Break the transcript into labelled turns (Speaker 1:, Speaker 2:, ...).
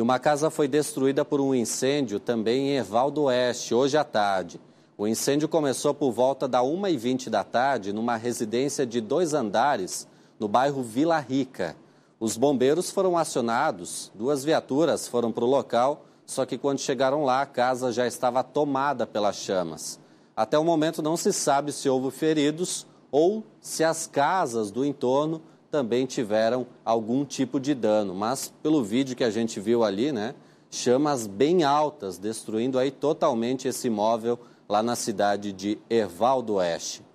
Speaker 1: E uma casa foi destruída por um incêndio também em do Oeste, hoje à tarde. O incêndio começou por volta da 1h20 da tarde numa residência de dois andares no bairro Vila Rica. Os bombeiros foram acionados, duas viaturas foram para o local, só que quando chegaram lá a casa já estava tomada pelas chamas. Até o momento não se sabe se houve feridos ou se as casas do entorno também tiveram algum tipo de dano. Mas pelo vídeo que a gente viu ali, né, chamas bem altas, destruindo aí totalmente esse imóvel lá na cidade de Herval do Oeste.